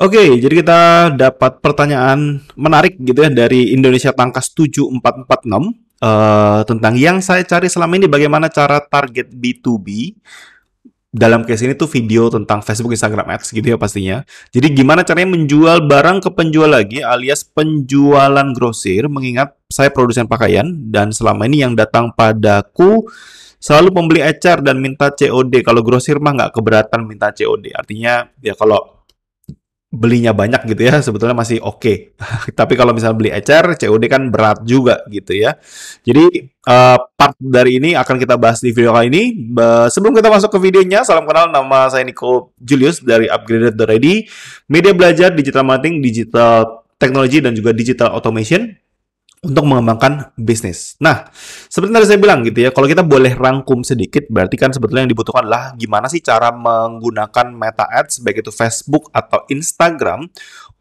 Oke, jadi kita dapat pertanyaan menarik gitu ya dari Indonesia Tangkas 7446 uh, eh, tentang yang saya cari selama ini bagaimana cara target B2B dalam case ini tuh video tentang Facebook, Instagram Ads gitu ya pastinya. Jadi gimana caranya menjual barang ke penjual lagi alias penjualan grosir mengingat saya produsen pakaian dan selama ini yang datang padaku selalu pembeli ecer dan minta COD. Kalau grosir mah nggak keberatan minta COD. Artinya ya kalau belinya banyak gitu ya sebetulnya masih oke okay. tapi kalau misalnya beli ecer COD kan berat juga gitu ya jadi uh, part dari ini akan kita bahas di video kali ini sebelum kita masuk ke videonya salam kenal nama saya Nico Julius dari Upgraded Ready Media Belajar Digital Marketing Digital Teknologi dan juga Digital Automation untuk mengembangkan bisnis. Nah, seperti tadi saya bilang gitu ya, kalau kita boleh rangkum sedikit, berarti kan sebetulnya yang dibutuhkan adalah gimana sih cara menggunakan meta ads, baik itu Facebook atau Instagram,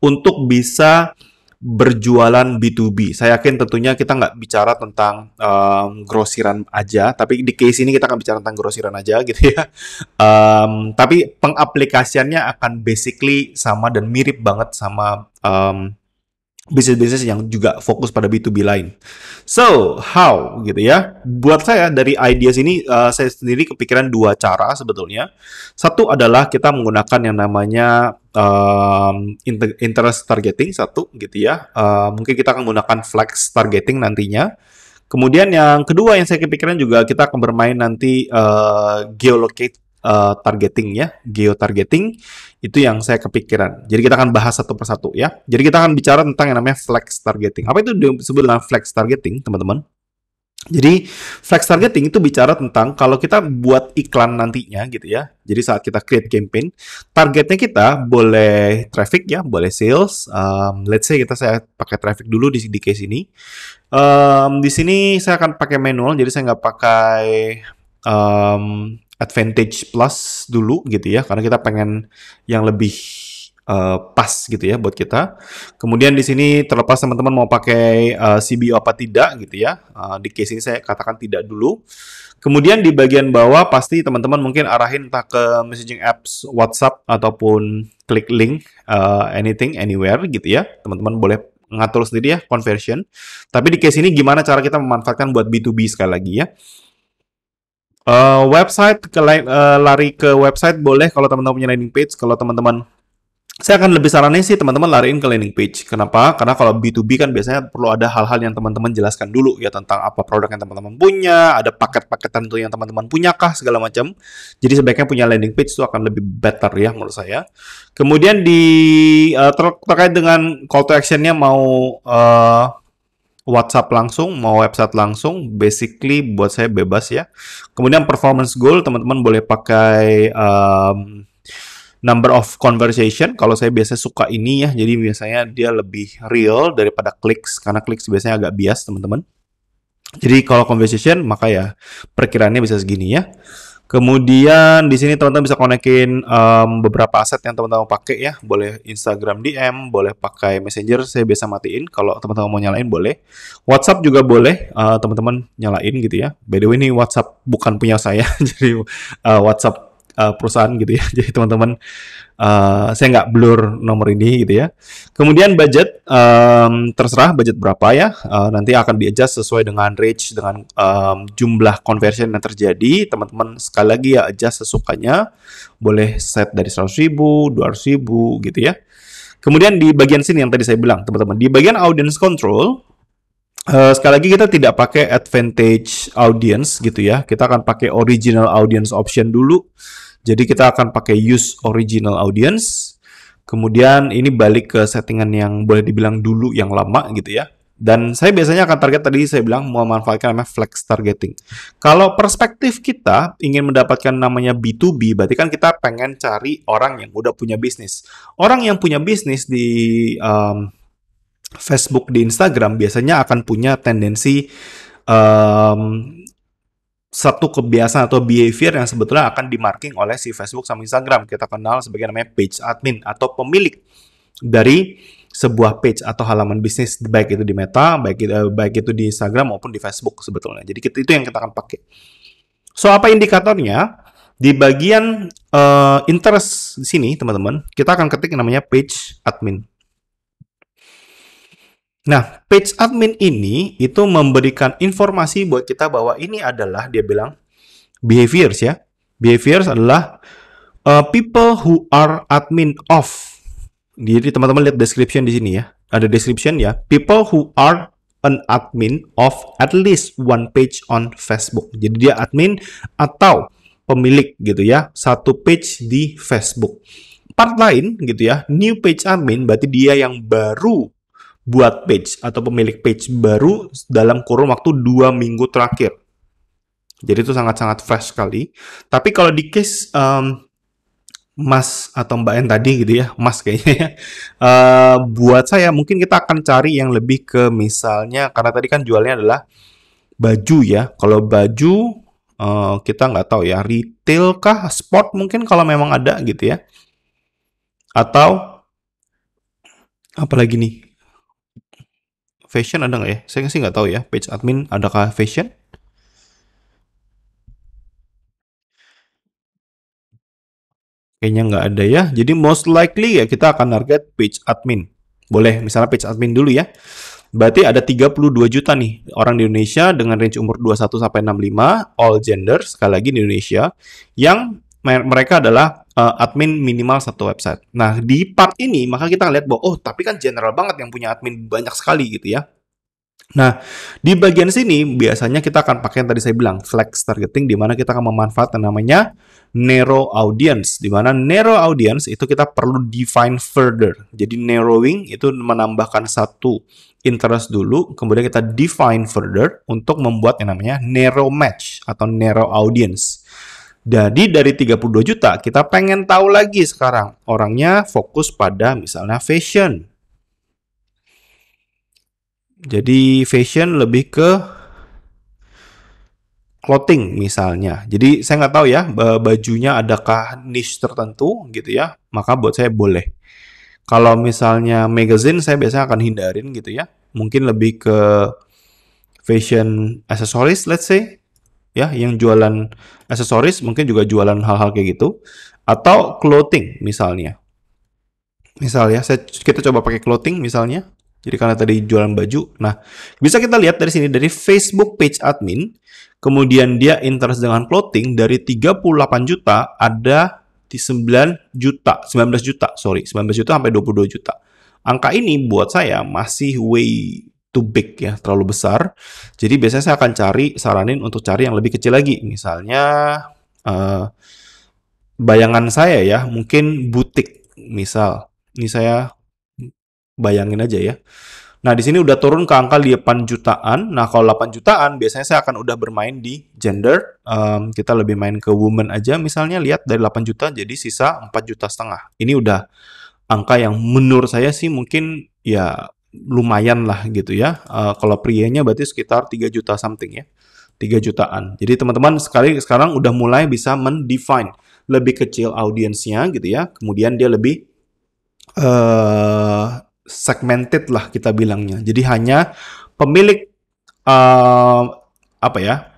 untuk bisa berjualan B2B. Saya yakin tentunya kita nggak bicara tentang um, grosiran aja, tapi di case ini kita akan bicara tentang grosiran aja gitu ya. Um, tapi pengaplikasiannya akan basically sama dan mirip banget sama um, bisnis-bisnis yang juga fokus pada B2B lain. So, how gitu ya? Buat saya dari ideas ini uh, saya sendiri kepikiran dua cara sebetulnya. Satu adalah kita menggunakan yang namanya um, interest targeting satu gitu ya. Uh, mungkin kita akan menggunakan flex targeting nantinya. Kemudian yang kedua yang saya kepikiran juga kita akan bermain nanti uh, geolocate uh, eh, geo targeting ya, itu yang saya kepikiran. Jadi kita akan bahas satu persatu ya. Jadi kita akan bicara tentang yang namanya flex targeting. Apa itu disebut dengan flex targeting, teman-teman? Jadi flex targeting itu bicara tentang kalau kita buat iklan nantinya gitu ya. Jadi saat kita create campaign, targetnya kita boleh traffic ya, boleh sales. Um, let's say kita saya pakai traffic dulu di, di case ini. Um, di sini saya akan pakai manual, jadi saya nggak pakai um, advantage plus dulu gitu ya karena kita pengen yang lebih uh, pas gitu ya buat kita. Kemudian di sini terlepas teman-teman mau pakai uh, eh, CBO apa tidak gitu ya. Uh, di case ini saya katakan tidak dulu. Kemudian di bagian bawah pasti teman-teman mungkin arahin entah ke messaging apps WhatsApp ataupun klik link uh, anything anywhere gitu ya. Teman-teman boleh ngatur sendiri ya conversion. Tapi di case ini gimana cara kita memanfaatkan buat B2B sekali lagi ya. Eh, website ke, uh, lari ke website boleh kalau teman-teman punya landing page. Kalau teman-teman saya akan lebih saranin sih teman-teman lariin ke landing page. Kenapa? Karena kalau B2B kan biasanya perlu ada hal-hal yang teman-teman jelaskan dulu ya tentang apa produk yang teman-teman punya, ada paket-paket tertentu yang teman-teman punya kah segala macam. Jadi sebaiknya punya landing page itu akan lebih better ya menurut saya. Kemudian di uh, ter terkait dengan call to actionnya mau uh, WhatsApp langsung, mau website langsung, basically buat saya bebas ya. Kemudian performance goal, teman-teman boleh pakai um, number of conversation. Kalau saya biasanya suka ini ya, jadi biasanya dia lebih real daripada clicks, karena clicks biasanya agak bias teman-teman. Jadi kalau conversation, maka ya perkiraannya bisa segini ya. Kemudian di sini teman-teman bisa konekin um, beberapa aset yang teman-teman pakai ya. Boleh Instagram DM, boleh pakai Messenger. Saya biasa matiin kalau teman-teman mau nyalain boleh. WhatsApp juga boleh eh, teman-teman uh, teman nyalain gitu ya. By the way ini WhatsApp bukan punya saya, jadi uh, WhatsApp uh, perusahaan gitu ya. Jadi teman-teman uh, saya nggak blur nomor ini gitu ya. Kemudian budget um, terserah budget berapa ya. Uh, nanti akan diadjust sesuai dengan reach dengan um, jumlah conversion yang terjadi. Teman-teman sekali lagi ya adjust sesukanya. Boleh set dari 100 ribu, 200 ribu gitu ya. Kemudian di bagian sini yang tadi saya bilang teman-teman di bagian audience control Uh, sekali lagi kita tidak pakai advantage audience gitu ya. Kita akan pakai original audience option dulu. Jadi kita akan pakai use original audience. Kemudian ini balik ke settingan yang boleh dibilang dulu yang lama gitu ya. Dan saya biasanya akan target tadi saya bilang mau memanfaatkan namanya flex targeting. Kalau perspektif kita ingin mendapatkan namanya B2B, berarti kan kita pengen cari orang yang udah punya bisnis. Orang yang punya bisnis di um, Facebook, di Instagram biasanya akan punya tendensi um, satu kebiasaan atau behavior yang sebetulnya akan dimarking oleh si Facebook sama Instagram. Kita kenal sebagai namanya page admin atau pemilik dari sebuah page atau halaman bisnis baik itu di Meta, baik itu, eh, baik itu di Instagram maupun di Facebook sebetulnya. Jadi kita, itu yang kita akan pakai. So apa indikatornya? Di bagian uh, interest di sini teman-teman, kita akan ketik namanya page admin. Nah, page admin ini itu memberikan informasi buat kita bahwa ini adalah dia bilang behaviors ya. Behaviors adalah uh, people who are admin of. Jadi teman-teman lihat description di sini ya. Ada description ya. People who are an admin of at least one page on Facebook. Jadi dia admin atau pemilik gitu ya, satu page di Facebook. Part lain gitu ya, new page admin berarti dia yang baru buat page atau pemilik page baru dalam kurun waktu dua minggu terakhir. Jadi itu sangat-sangat fresh sekali. Tapi kalau di case um, Mas atau Mbak En tadi gitu ya, Mas kayaknya ya. Uh, buat saya mungkin kita akan cari yang lebih ke misalnya karena tadi kan jualnya adalah baju ya. Kalau baju uh, kita nggak tahu ya retail kah, sport mungkin kalau memang ada gitu ya. Atau apalagi nih fashion ada nggak ya? Saya sih nggak tahu ya. Page admin adakah fashion? Kayaknya nggak ada ya. Jadi most likely ya kita akan target page admin. Boleh, misalnya page admin dulu ya. Berarti ada 32 juta nih orang di Indonesia dengan range umur 21 sampai 65, all gender sekali lagi di Indonesia yang mereka adalah uh, admin minimal satu website. Nah, di part ini maka kita lihat bahwa oh, tapi kan general banget yang punya admin banyak sekali gitu ya. Nah, di bagian sini biasanya kita akan pakai yang tadi saya bilang flex targeting di mana kita akan memanfaatkan namanya narrow audience di mana narrow audience itu kita perlu define further. Jadi narrowing itu menambahkan satu interest dulu, kemudian kita define further untuk membuat yang namanya narrow match atau narrow audience. Jadi dari 32 juta kita pengen tahu lagi sekarang orangnya fokus pada misalnya fashion. Jadi fashion lebih ke clothing misalnya. Jadi saya nggak tahu ya bajunya adakah niche tertentu gitu ya. Maka buat saya boleh. Kalau misalnya magazine saya biasanya akan hindarin gitu ya. Mungkin lebih ke fashion accessories let's say ya yang jualan aksesoris mungkin juga jualan hal-hal kayak gitu atau clothing misalnya misalnya saya kita coba pakai clothing misalnya jadi karena tadi jualan baju nah bisa kita lihat dari sini dari Facebook page admin kemudian dia interest dengan clothing dari 38 juta ada di 9 juta 19 juta sorry 19 juta sampai 22 juta angka ini buat saya masih way too big ya, terlalu besar. Jadi biasanya saya akan cari, saranin untuk cari yang lebih kecil lagi. Misalnya uh, bayangan saya ya, mungkin butik misal. Ini saya bayangin aja ya. Nah, di sini udah turun ke angka 8 jutaan. Nah, kalau 8 jutaan biasanya saya akan udah bermain di gender. Um, kita lebih main ke woman aja misalnya lihat dari 8 juta jadi sisa 4 juta setengah. Ini udah angka yang menurut saya sih mungkin ya lumayan lah gitu ya. Uh, kalau prianya berarti sekitar 3 juta something ya. 3 jutaan. Jadi teman-teman sekali sekarang udah mulai bisa mendefine lebih kecil audiensnya gitu ya. Kemudian dia lebih uh, segmented lah kita bilangnya. Jadi hanya pemilik uh, apa ya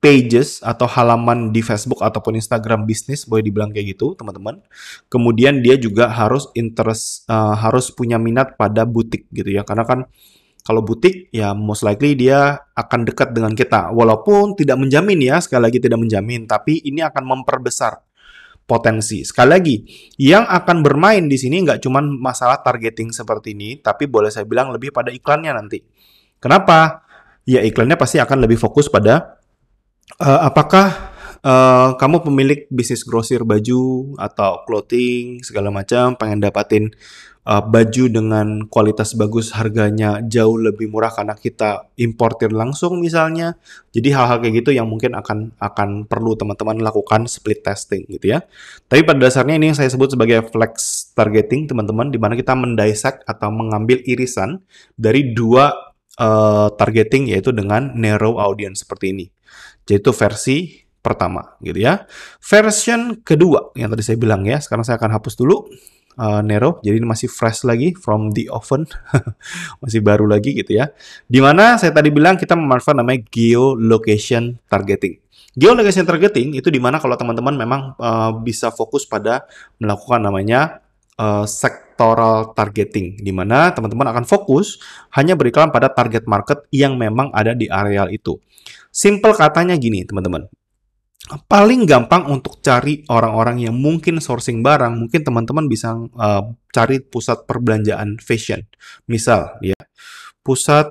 pages atau halaman di Facebook ataupun Instagram bisnis boleh dibilang kayak gitu teman-teman. Kemudian dia juga harus interest uh, harus punya minat pada butik gitu ya karena kan kalau butik ya most likely dia akan dekat dengan kita walaupun tidak menjamin ya sekali lagi tidak menjamin tapi ini akan memperbesar potensi. Sekali lagi, yang akan bermain di sini nggak cuma masalah targeting seperti ini, tapi boleh saya bilang lebih pada iklannya nanti. Kenapa? Ya iklannya pasti akan lebih fokus pada uh, apakah uh, kamu pemilik bisnis grosir baju atau clothing segala macam pengen dapatin uh, baju dengan kualitas bagus harganya jauh lebih murah karena kita importir langsung misalnya jadi hal-hal kayak gitu yang mungkin akan akan perlu teman-teman lakukan split testing gitu ya tapi pada dasarnya ini yang saya sebut sebagai flex targeting teman-teman di mana kita mendisek atau mengambil irisan dari dua uh, targeting yaitu dengan narrow audience seperti ini yaitu versi pertama gitu ya. Version kedua yang tadi saya bilang ya, sekarang saya akan hapus dulu uh, Nero, jadi ini masih fresh lagi from the oven, masih baru lagi gitu ya. Dimana saya tadi bilang kita memanfaatkan namanya geolocation targeting. Geolocation targeting itu dimana kalau teman-teman memang uh, bisa fokus pada melakukan namanya uh, eh, sektoral targeting, di mana teman-teman akan fokus hanya beriklan pada target market yang memang ada di areal itu. Simple katanya gini, teman-teman. Paling gampang untuk cari orang-orang yang mungkin sourcing barang, mungkin teman-teman bisa uh, cari pusat perbelanjaan fashion. Misal, ya, pusat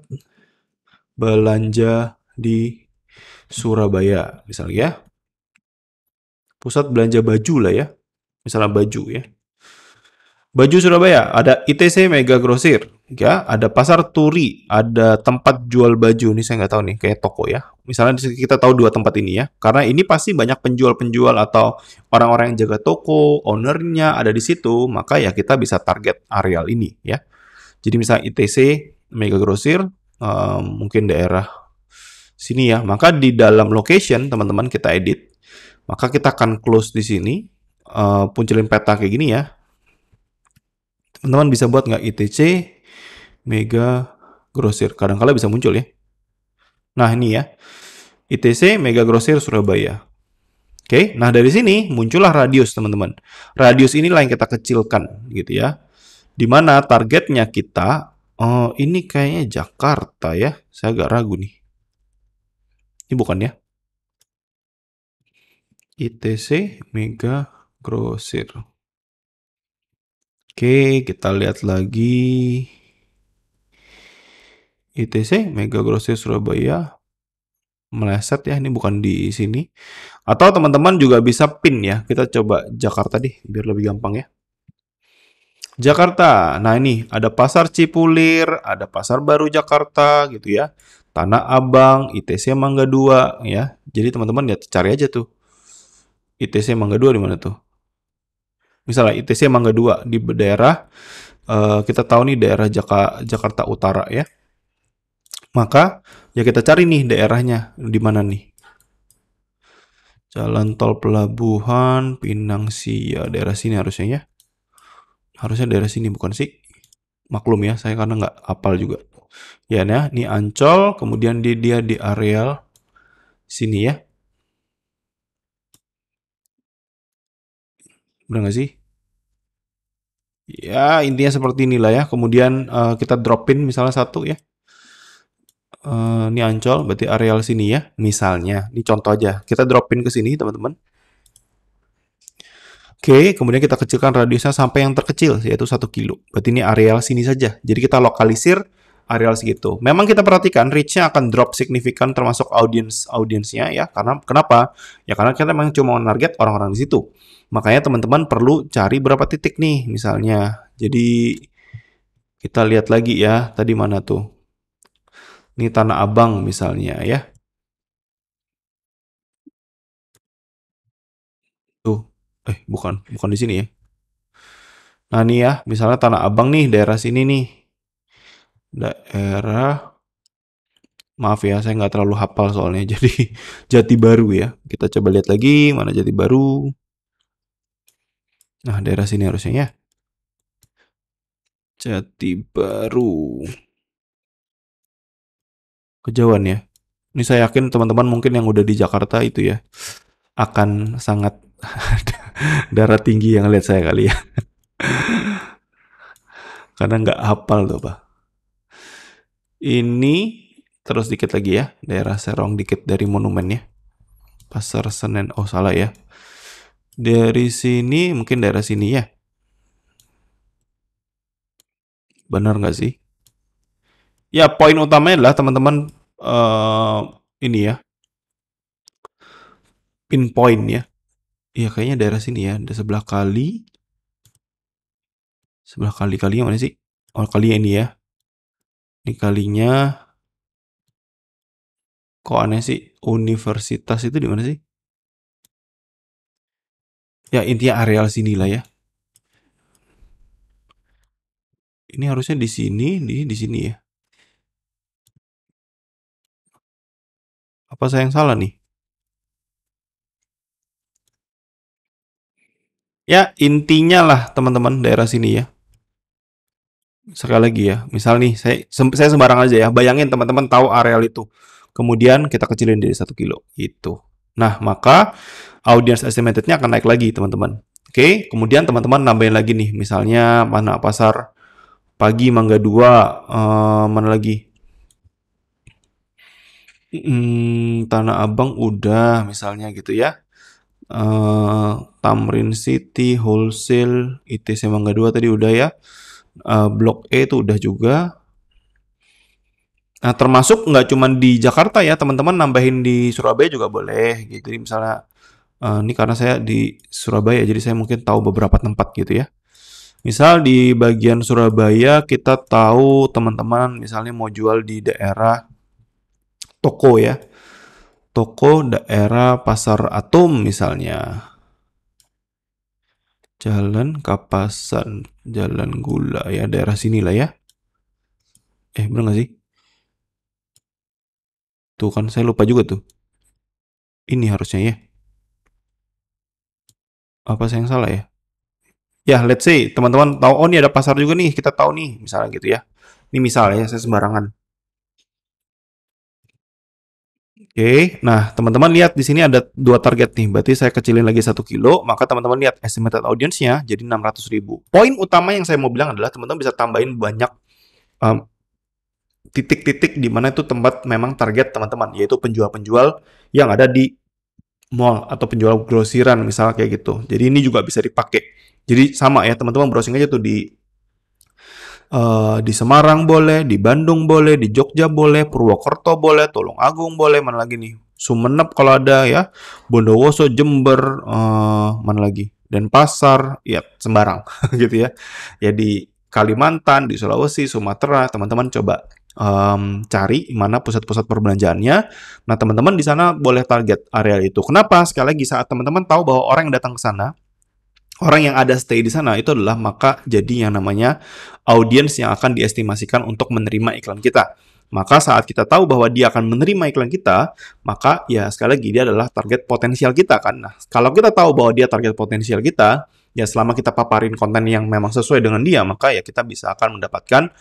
belanja di Surabaya, misalnya ya. Pusat belanja baju lah ya. Misalnya baju ya. Baju Surabaya ada ITC Mega Grosir, ya, ada Pasar Turi, ada tempat jual baju. Ini saya nggak tahu nih, kayak toko ya. Misalnya kita tahu dua tempat ini ya, karena ini pasti banyak penjual-penjual atau orang-orang yang jaga toko, ownernya ada di situ, maka ya kita bisa target areal ini ya. Jadi misalnya ITC Mega Grosir, uh, mungkin daerah sini ya. Maka di dalam location teman-teman kita edit, maka kita akan close di sini, uh, eh, puncelin peta kayak gini ya Teman-teman bisa buat nggak ITC mega grosir? Kadang-kala bisa muncul ya. Nah ini ya, ITC mega grosir Surabaya. Oke, nah dari sini muncullah radius teman-teman. Radius inilah yang kita kecilkan gitu ya. Dimana targetnya kita, oh, ini kayaknya Jakarta ya. Saya agak ragu nih. Ini bukan ya. ITC mega grosir. Oke, kita lihat lagi. ITC Mega Grosir Surabaya meleset ya ini bukan di sini atau teman-teman juga bisa pin ya kita coba Jakarta deh biar lebih gampang ya Jakarta nah ini ada pasar Cipulir ada pasar baru Jakarta gitu ya Tanah Abang ITC Mangga 2 ya jadi teman-teman lihat cari aja tuh ITC Mangga 2 di mana tuh misalnya ITC Mangga 2 di daerah uh, kita tahu nih daerah Jaka, Jakarta Utara ya. Maka ya kita cari nih daerahnya di mana nih. Jalan Tol Pelabuhan Pinang ya daerah sini harusnya ya. Harusnya daerah sini bukan sih. Maklum ya, saya karena nggak apal juga. Ya, nah, ini Ancol, kemudian di dia di areal sini ya. Benar nggak sih? ya intinya seperti inilah ya kemudian uh, kita dropin misalnya satu ya uh, ini ancol berarti areal sini ya misalnya ini contoh aja kita dropin ke sini teman-teman Oke, kemudian kita kecilkan radiusnya sampai yang terkecil, yaitu satu kilo. Berarti ini areal sini saja. Jadi kita lokalisir areal segitu. Memang kita perhatikan reach akan drop signifikan termasuk audience audiensnya ya. Karena kenapa? Ya karena kita memang cuma target orang-orang di situ. Makanya teman-teman perlu cari berapa titik nih misalnya. Jadi kita lihat lagi ya tadi mana tuh. Ini Tanah Abang misalnya ya. Tuh, eh bukan, bukan di sini ya. Nah nih ya, misalnya Tanah Abang nih daerah sini nih. Daerah maaf ya saya nggak terlalu hafal soalnya jadi jati baru ya kita coba lihat lagi mana jati baru Nah, daerah sini harusnya ya. Jati Baru. Kejauhan ya. Ini saya yakin teman-teman mungkin yang udah di Jakarta itu ya akan sangat darah tinggi yang lihat saya kali ya. Karena nggak hafal tuh, Pak. Ini terus dikit lagi ya, daerah Serong dikit dari monumennya. Pasar Senen, oh salah ya dari sini mungkin daerah sini ya. Benar nggak sih? Ya, poin utamanya adalah teman-teman uh, ini ya. Pinpoint ya. ya kayaknya daerah sini ya. Ada sebelah kali. Sebelah kali kali yang mana sih? Oh, kali ini ya. Ini kalinya kok aneh sih? Universitas itu di mana sih? ya intinya areal sini lah ya ini harusnya di sini di di sini ya apa saya yang salah nih ya intinya lah teman-teman daerah sini ya sekali lagi ya misal nih saya saya sembarang aja ya bayangin teman-teman tahu areal itu kemudian kita kecilin dari satu kilo itu. nah maka audience estimatednya akan naik lagi teman-teman. Oke, kemudian teman-teman nambahin lagi nih, misalnya mana pasar pagi Mangga 2, uh, eh, mana lagi? Hmm, Tanah Abang udah misalnya gitu ya. Uh, Tamrin City, Wholesale, ITC Mangga dua tadi udah ya. Uh, Blok E itu udah juga. Nah, termasuk nggak cuma di Jakarta ya, teman-teman nambahin di Surabaya juga boleh gitu. Jadi misalnya Uh, ini karena saya di Surabaya, jadi saya mungkin tahu beberapa tempat gitu ya. Misal di bagian Surabaya kita tahu teman-teman misalnya mau jual di daerah toko ya. Toko daerah Pasar Atom misalnya. Jalan Kapasan, Jalan Gula ya, daerah sini lah ya. Eh, bener gak sih? Tuh kan saya lupa juga tuh. Ini harusnya ya apa sih yang salah ya? Ya, let's say teman-teman tahu oh ini ada pasar juga nih, kita tahu nih misalnya gitu ya. Ini misalnya ya, saya sembarangan. Oke, okay. nah teman-teman lihat di sini ada dua target nih. Berarti saya kecilin lagi satu kilo, maka teman-teman lihat estimated audience-nya jadi 600 ribu. Poin utama yang saya mau bilang adalah teman-teman bisa tambahin banyak titik titik-titik di mana itu tempat memang target teman-teman, yaitu penjual-penjual yang ada di mall atau penjual grosiran misalnya kayak gitu. Jadi ini juga bisa dipakai. Jadi sama ya teman-teman browsing aja tuh di uh, di Semarang boleh, di Bandung boleh, di Jogja boleh, Purwokerto boleh, Tolong Agung boleh, mana lagi nih? Sumenep kalau ada ya, Bondowoso, Jember, uh, mana lagi? dan pasar, ya sembarang gitu ya. Ya di Kalimantan, di Sulawesi, Sumatera, teman-teman coba um, cari mana pusat-pusat perbelanjaannya. Nah, teman-teman di sana boleh target area itu. Kenapa? Sekali lagi saat teman-teman tahu bahwa orang yang datang ke sana Orang yang ada stay di sana itu adalah maka jadi yang namanya audiens yang akan diestimasikan untuk menerima iklan kita. Maka saat kita tahu bahwa dia akan menerima iklan kita, maka ya sekali lagi dia adalah target potensial kita kan. Nah, kalau kita tahu bahwa dia target potensial kita, ya selama kita paparin konten yang memang sesuai dengan dia, maka ya kita bisa akan mendapatkan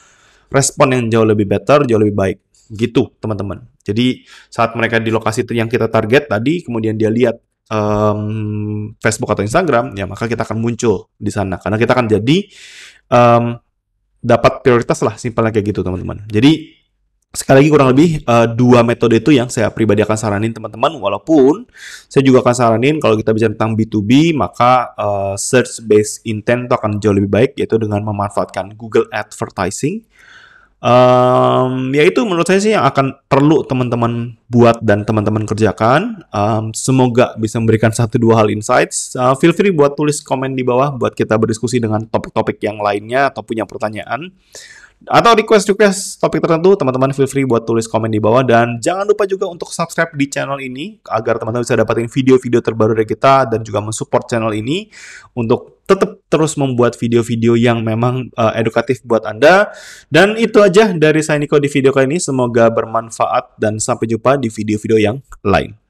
respon yang jauh lebih better, jauh lebih baik. Gitu, teman-teman. Jadi saat mereka di lokasi yang kita target tadi, kemudian dia lihat um, Facebook atau Instagram, ya maka kita akan muncul di sana karena kita akan jadi um, dapat prioritas lah simpelnya kayak gitu teman-teman. Jadi sekali lagi kurang lebih uh, dua metode itu yang saya pribadi akan saranin teman-teman walaupun saya juga akan saranin kalau kita bicara tentang B2B maka uh, eh, search based intent itu akan jauh lebih baik yaitu dengan memanfaatkan Google Advertising Um, ya itu menurut saya sih yang akan perlu teman-teman buat dan teman-teman kerjakan. Um, semoga bisa memberikan satu dua hal insights. Uh, feel free buat tulis komen di bawah buat kita berdiskusi dengan topik-topik yang lainnya atau punya pertanyaan atau request-request topik tertentu, teman-teman feel free buat tulis komen di bawah dan jangan lupa juga untuk subscribe di channel ini agar teman-teman bisa dapatin video-video terbaru dari kita dan juga mensupport channel ini untuk tetap terus membuat video-video yang memang uh, edukatif buat Anda. Dan itu aja dari saya Niko di video kali ini. Semoga bermanfaat dan sampai jumpa di video-video yang lain.